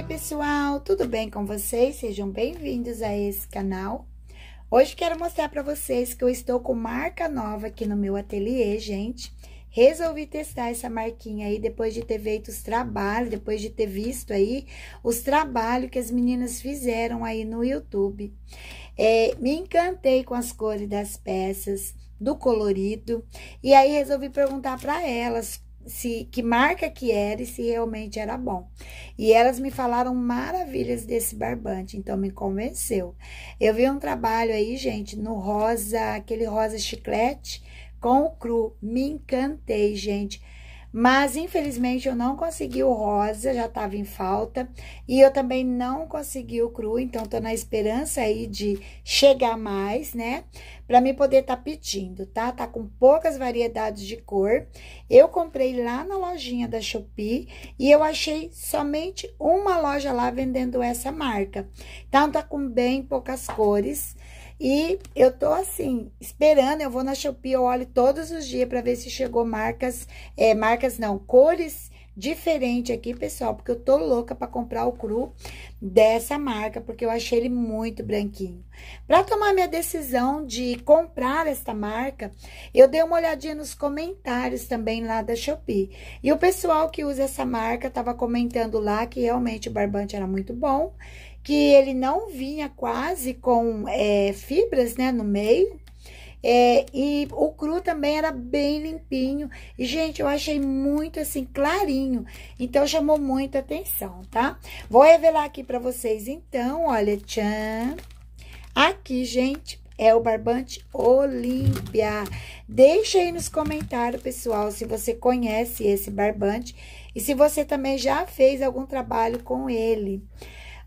Oi, pessoal, tudo bem com vocês? Sejam bem-vindos a esse canal. Hoje quero mostrar para vocês que eu estou com marca nova aqui no meu ateliê, gente. Resolvi testar essa marquinha aí depois de ter feito os trabalhos, depois de ter visto aí os trabalhos que as meninas fizeram aí no YouTube. É, me encantei com as cores das peças, do colorido, e aí resolvi perguntar para elas se que marca que era e se realmente era bom. E elas me falaram maravilhas desse barbante, então me convenceu. Eu vi um trabalho aí, gente, no rosa, aquele rosa chiclete com o cru. Me encantei, gente. Mas, infelizmente, eu não consegui o rosa, já estava em falta. E eu também não consegui o cru, então tô na esperança aí de chegar mais, né? Pra me poder tá pedindo, tá? Tá com poucas variedades de cor. Eu comprei lá na lojinha da Shopee e eu achei somente uma loja lá vendendo essa marca. Então, tá com bem poucas cores. E eu tô assim, esperando, eu vou na Shopee, eu olho todos os dias para ver se chegou marcas, é, marcas não, cores diferentes aqui, pessoal, porque eu tô louca para comprar o cru dessa marca, porque eu achei ele muito branquinho. Para tomar minha decisão de comprar esta marca, eu dei uma olhadinha nos comentários também lá da Shopee. E o pessoal que usa essa marca tava comentando lá que realmente o barbante era muito bom que ele não vinha quase com é, fibras, né, no meio. É, e o cru também era bem limpinho. E, gente, eu achei muito, assim, clarinho. Então, chamou muita atenção, tá? Vou revelar aqui pra vocês, então, olha, tchan. Aqui, gente, é o barbante Olímpia. Deixa aí nos comentários, pessoal, se você conhece esse barbante e se você também já fez algum trabalho com ele.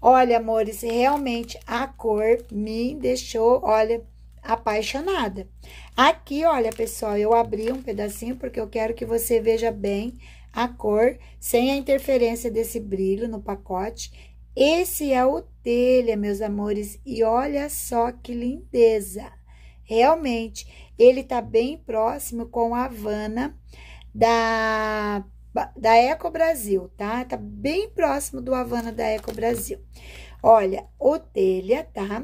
Olha, amores, realmente a cor me deixou, olha, apaixonada. Aqui, olha, pessoal, eu abri um pedacinho porque eu quero que você veja bem a cor, sem a interferência desse brilho no pacote. Esse é o telha, meus amores, e olha só que lindeza. Realmente, ele tá bem próximo com a Havana da da Eco Brasil, tá? Tá bem próximo do Havana da Eco Brasil. Olha, Otelha, tá?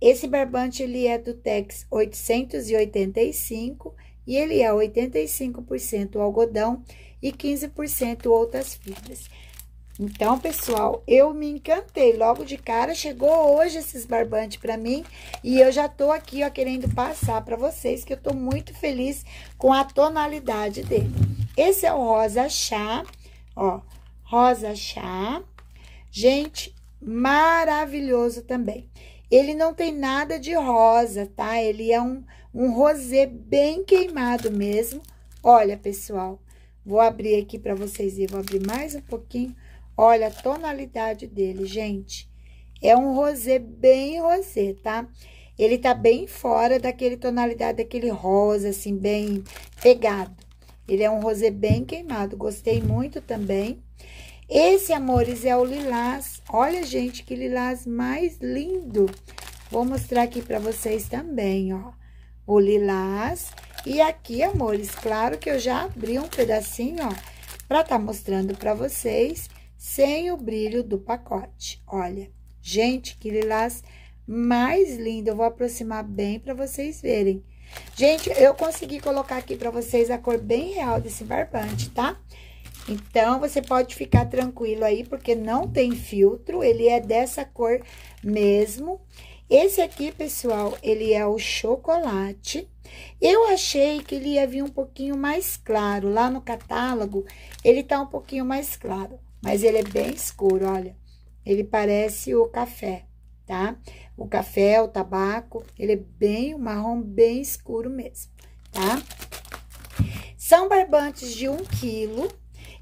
Esse barbante, ele é do Tex 885 e ele é 85% algodão e 15% outras fibras. Então, pessoal, eu me encantei logo de cara. Chegou hoje esses barbantes para mim e eu já tô aqui, ó, querendo passar para vocês que eu tô muito feliz com a tonalidade dele. Esse é o rosa chá, ó, rosa chá. Gente, maravilhoso também. Ele não tem nada de rosa, tá? Ele é um, um rosé bem queimado mesmo. Olha, pessoal, vou abrir aqui para vocês verem, vou abrir mais um pouquinho. Olha a tonalidade dele, gente. É um rosé bem rosé, tá? Ele tá bem fora daquele tonalidade, daquele rosa, assim, bem pegado. Ele é um rosé bem queimado, gostei muito também. Esse, amores, é o lilás. Olha, gente, que lilás mais lindo. Vou mostrar aqui para vocês também, ó. O lilás. E aqui, amores, claro que eu já abri um pedacinho, ó, para tá mostrando para vocês sem o brilho do pacote. Olha, gente, que lilás mais lindo. Eu vou aproximar bem para vocês verem. Gente, eu consegui colocar aqui pra vocês a cor bem real desse barbante, tá? Então, você pode ficar tranquilo aí, porque não tem filtro, ele é dessa cor mesmo. Esse aqui, pessoal, ele é o chocolate. Eu achei que ele ia vir um pouquinho mais claro, lá no catálogo ele tá um pouquinho mais claro, mas ele é bem escuro, olha. Ele parece o café tá? O café, o tabaco, ele é bem, o marrom bem escuro mesmo, tá? São barbantes de 1 um quilo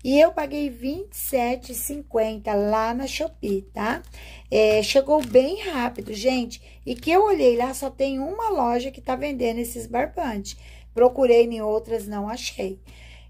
e eu paguei R$27,50 lá na Shopee, tá? É, chegou bem rápido, gente, e que eu olhei lá, só tem uma loja que tá vendendo esses barbantes. Procurei em outras, não achei.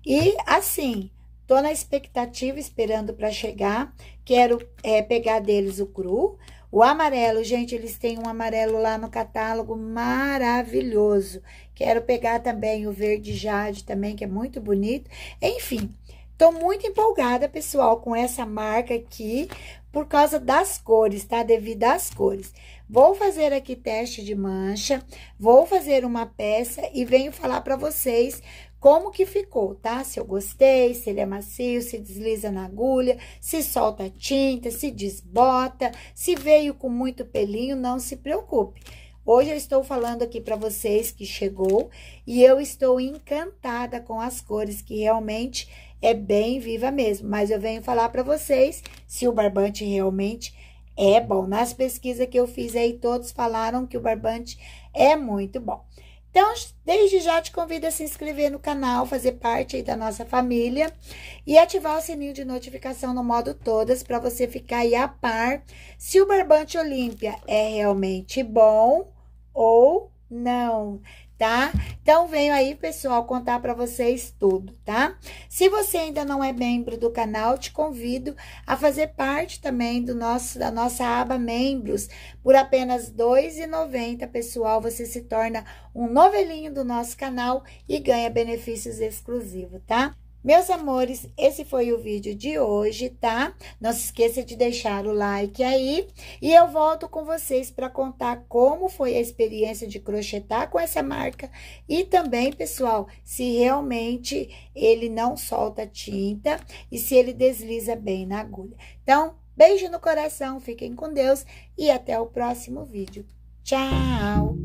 E assim, tô na expectativa, esperando para chegar. Quero é, pegar deles o cru, o amarelo, gente, eles têm um amarelo lá no catálogo maravilhoso. Quero pegar também o verde jade também, que é muito bonito. Enfim, tô muito empolgada, pessoal, com essa marca aqui, por causa das cores, tá? Devido às cores. Vou fazer aqui teste de mancha, vou fazer uma peça e venho falar para vocês como que ficou, tá? Se eu gostei, se ele é macio, se desliza na agulha, se solta tinta, se desbota, se veio com muito pelinho, não se preocupe. Hoje eu estou falando aqui para vocês que chegou e eu estou encantada com as cores, que realmente é bem viva mesmo. Mas eu venho falar para vocês se o barbante realmente é bom. Nas pesquisas que eu fiz aí, todos falaram que o barbante é muito bom. Então, desde já te convido a se inscrever no canal, fazer parte aí da nossa família e ativar o sininho de notificação no modo todas para você ficar aí a par se o barbante Olímpia é realmente bom ou não, tá? Então venho aí, pessoal, contar para vocês tudo, tá? Se você ainda não é membro do canal, te convido a fazer parte também do nosso da nossa aba membros. Por apenas R$ 2,90, pessoal, você se torna um novelinho do nosso canal e ganha benefícios exclusivos, tá? Meus amores, esse foi o vídeo de hoje, tá? Não se esqueça de deixar o like aí. E eu volto com vocês para contar como foi a experiência de crochetar com essa marca. E também, pessoal, se realmente ele não solta tinta e se ele desliza bem na agulha. Então, beijo no coração, fiquem com Deus e até o próximo vídeo. Tchau!